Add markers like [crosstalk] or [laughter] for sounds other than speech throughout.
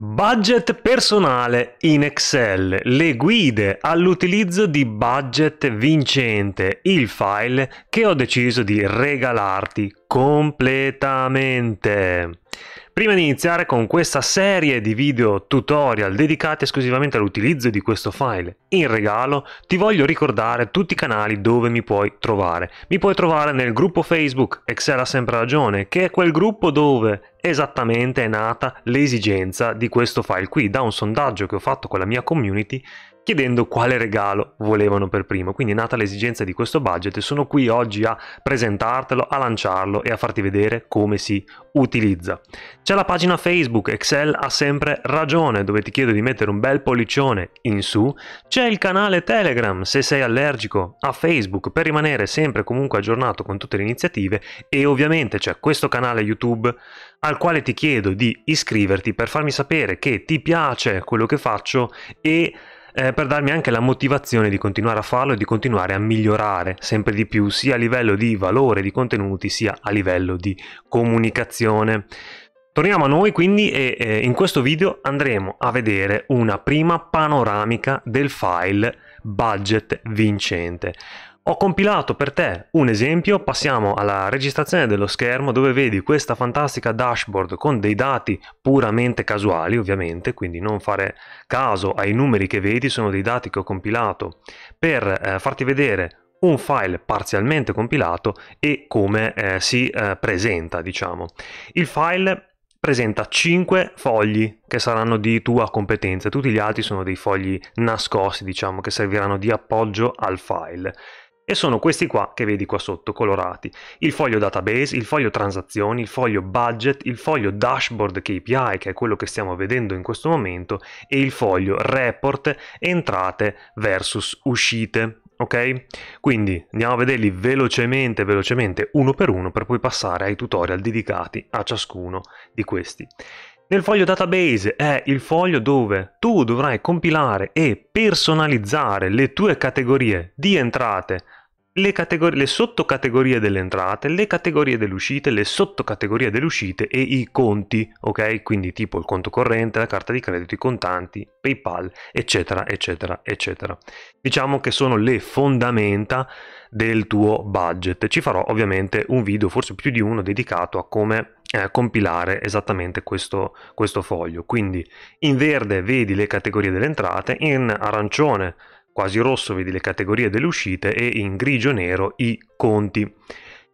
Budget personale in Excel, le guide all'utilizzo di budget vincente, il file che ho deciso di regalarti completamente. Prima di iniziare con questa serie di video tutorial dedicati esclusivamente all'utilizzo di questo file in regalo, ti voglio ricordare tutti i canali dove mi puoi trovare. Mi puoi trovare nel gruppo Facebook Excel ha sempre ragione, che è quel gruppo dove esattamente è nata l'esigenza di questo file qui, da un sondaggio che ho fatto con la mia community chiedendo quale regalo volevano per primo. Quindi è nata l'esigenza di questo budget e sono qui oggi a presentartelo, a lanciarlo e a farti vedere come si utilizza. C'è la pagina Facebook, Excel ha sempre ragione, dove ti chiedo di mettere un bel pollicione in su. C'è il canale Telegram, se sei allergico a Facebook, per rimanere sempre comunque aggiornato con tutte le iniziative. E ovviamente c'è questo canale YouTube al quale ti chiedo di iscriverti per farmi sapere che ti piace quello che faccio e eh, per darmi anche la motivazione di continuare a farlo e di continuare a migliorare sempre di più sia a livello di valore di contenuti sia a livello di comunicazione. Torniamo a noi quindi e eh, in questo video andremo a vedere una prima panoramica del file budget vincente. Ho compilato per te un esempio, passiamo alla registrazione dello schermo dove vedi questa fantastica dashboard con dei dati puramente casuali ovviamente, quindi non fare caso ai numeri che vedi, sono dei dati che ho compilato per eh, farti vedere un file parzialmente compilato e come eh, si eh, presenta, diciamo. Il file presenta 5 fogli che saranno di tua competenza, tutti gli altri sono dei fogli nascosti, diciamo, che serviranno di appoggio al file. E sono questi qua che vedi qua sotto, colorati. Il foglio database, il foglio transazioni, il foglio budget, il foglio dashboard KPI, che è quello che stiamo vedendo in questo momento, e il foglio report entrate versus uscite. Ok? Quindi andiamo a vederli velocemente, velocemente, uno per uno, per poi passare ai tutorial dedicati a ciascuno di questi. Nel foglio database è il foglio dove tu dovrai compilare e personalizzare le tue categorie di entrate le, le sottocategorie delle entrate, le categorie delle uscite, le sottocategorie delle uscite e i conti, ok? Quindi tipo il conto corrente, la carta di credito, i contanti, PayPal, eccetera, eccetera, eccetera. Diciamo che sono le fondamenta del tuo budget. Ci farò ovviamente un video, forse più di uno, dedicato a come eh, compilare esattamente questo, questo foglio. Quindi in verde vedi le categorie delle entrate, in arancione quasi rosso vedi le categorie delle uscite e in grigio-nero i conti.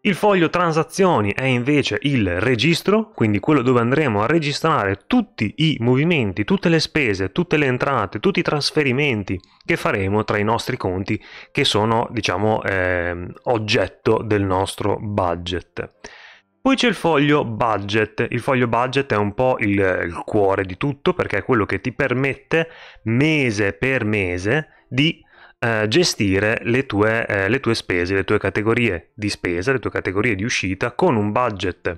Il foglio transazioni è invece il registro, quindi quello dove andremo a registrare tutti i movimenti, tutte le spese, tutte le entrate, tutti i trasferimenti che faremo tra i nostri conti che sono, diciamo, eh, oggetto del nostro budget. Poi c'è il foglio budget, il foglio budget è un po' il, il, cuore di tutto perché è quello che ti permette mese per mese di eh, gestire le tue, eh, le tue, spese, le tue categorie di spesa, le tue categorie di uscita con un budget.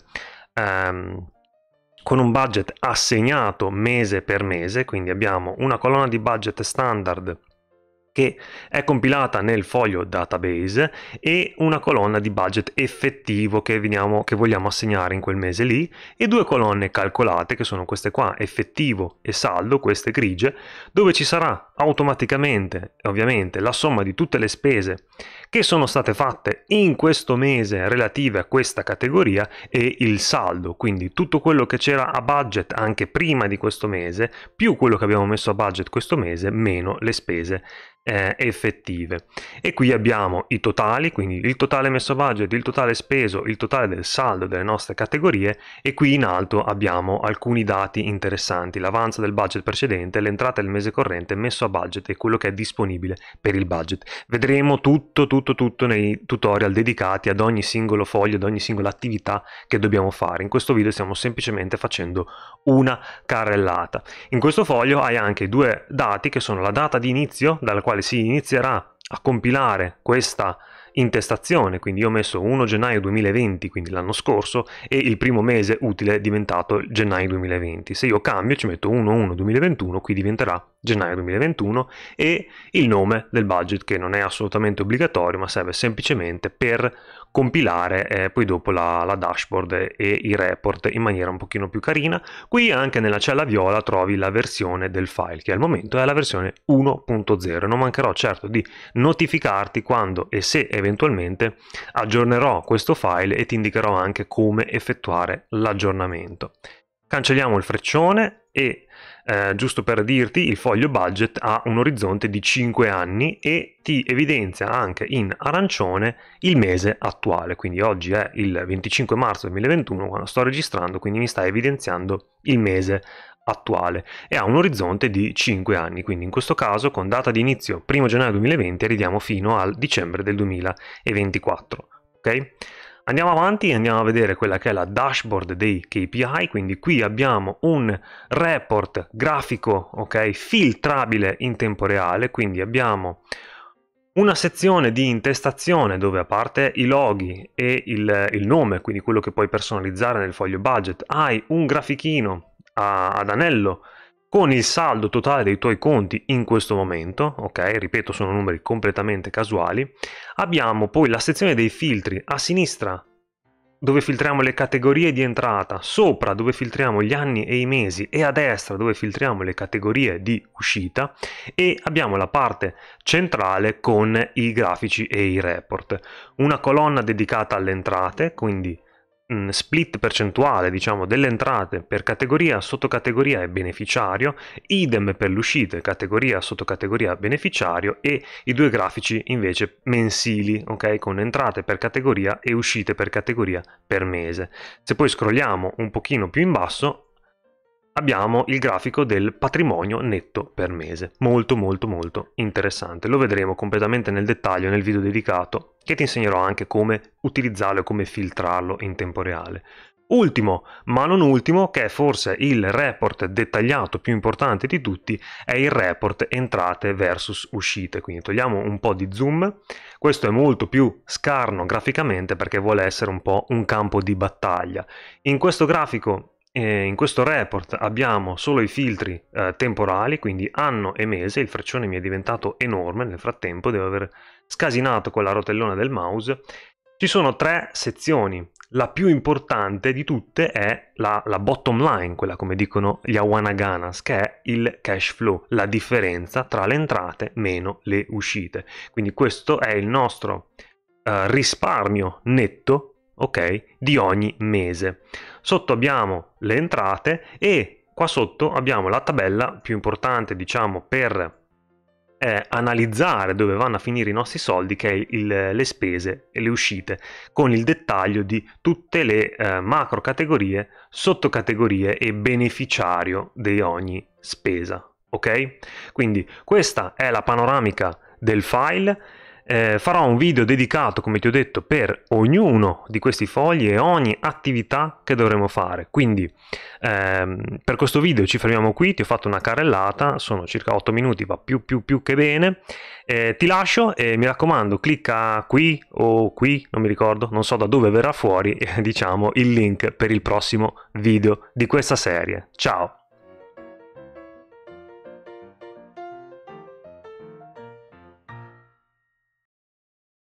Ehm, con un budget assegnato mese per mese, quindi abbiamo una colonna di budget standard che è compilata nel foglio database e una colonna di budget effettivo che, veniamo, che vogliamo assegnare in quel mese lì e due colonne calcolate che sono queste qua, effettivo e saldo, queste grigie, dove ci sarà automaticamente, ovviamente, la somma di tutte le spese che sono state fatte in questo mese relative a questa categoria e il saldo, quindi tutto quello che c'era a budget anche prima di questo mese, più quello che abbiamo messo a budget questo mese, meno le spese eh, effettive e qui abbiamo i totali quindi il totale messo a budget il totale speso il totale del saldo delle nostre categorie e qui in alto abbiamo alcuni dati interessanti l'avanza del budget precedente l'entrata del mese corrente messo a budget e quello che è disponibile per il budget vedremo tutto tutto tutto tutto nei tutorial dedicati ad ogni singolo foglio, ad ogni singola attività che dobbiamo fare. In questo video stiamo semplicemente facendo una carrellata. In questo foglio hai anche due dati che sono la data di inizio dalla quale si inizierà a compilare questa intestazione, quindi io ho messo 1 gennaio 2020, quindi l'anno scorso, e il primo mese utile è diventato gennaio 2020. Se io cambio ci metto 1-1-2021, qui diventerà gennaio 2021 e il nome del budget che non è assolutamente obbligatorio ma serve semplicemente per compilare eh, poi dopo la, la, dashboard e i report in maniera un pochino più carina. Qui anche nella cella viola trovi la versione del file che al momento è la versione 1.0. Non mancherò certo di notificarti quando e se eventualmente aggiornerò questo file e ti indicherò anche come effettuare l'aggiornamento cancelliamo il freccione e eh, giusto per dirti il foglio budget ha un orizzonte di 5 anni e ti evidenzia anche in arancione il mese attuale, quindi oggi è il 25 marzo 2021 quando sto registrando, quindi mi sta evidenziando il mese attuale e ha un orizzonte di 5 anni, quindi in questo caso con data di inizio 1 gennaio 2020 arriviamo fino al dicembre del 2024. Okay? Andiamo avanti e andiamo a vedere quella che è la dashboard dei KPI, quindi qui abbiamo un report grafico, ok, filtrabile in tempo reale, quindi abbiamo una sezione di intestazione dove a parte i loghi e il, il nome, quindi quello che puoi personalizzare nel foglio budget, hai un grafichino a, ad anello con il saldo totale dei tuoi conti in questo momento, ok? Ripeto, sono numeri completamente casuali. Abbiamo poi la sezione dei filtri a sinistra dove filtriamo le categorie di entrata, sopra dove filtriamo gli anni e i mesi e a destra dove filtriamo le categorie di uscita e abbiamo la parte centrale con i grafici e i report. Una colonna dedicata alle entrate, quindi split percentuale diciamo, delle entrate per categoria, sottocategoria e beneficiario, idem per le uscite, categoria, sottocategoria, beneficiario e i due grafici invece mensili, ok? Con entrate per categoria e uscite per categoria per mese. Se poi scrolliamo un pochino più in basso abbiamo il grafico del patrimonio netto per mese. Molto molto molto interessante. Lo vedremo completamente nel dettaglio nel video dedicato che ti insegnerò anche come utilizzarlo e come filtrarlo in tempo reale. Ultimo, ma non ultimo, che è forse il report dettagliato più importante di tutti, è il report entrate versus uscite. Quindi togliamo un po' di zoom. Questo è molto più scarno graficamente perché vuole essere un po' un campo di battaglia. In questo grafico in questo report abbiamo solo i filtri eh, temporali, quindi anno e mese, il freccione mi è diventato enorme nel frattempo, devo aver scasinato con la rotellona del mouse. Ci sono tre sezioni, la più importante di tutte è la, la bottom line, quella come dicono gli Awanaganas, che è il cash flow, la differenza tra le entrate meno le uscite. Quindi questo è il nostro eh, risparmio netto ok, di ogni mese. Sotto abbiamo le entrate e qua sotto abbiamo la tabella più importante, diciamo, per eh, analizzare dove vanno a finire i nostri soldi, che è il, le spese e le uscite, con il dettaglio di tutte le eh, macro categorie, sottocategorie e beneficiario di ogni spesa. Ok? Quindi questa è la panoramica del file eh, farò un video dedicato, come ti ho detto, per ognuno di questi fogli e ogni attività che dovremo fare. Quindi ehm, per questo video ci fermiamo qui, ti ho fatto una carrellata, sono circa 8 minuti, va più più più che bene. Eh, ti lascio e mi raccomando, clicca qui o qui, non mi ricordo, non so da dove verrà fuori, eh, [laughs] diciamo, il link per il prossimo video di questa serie. Ciao!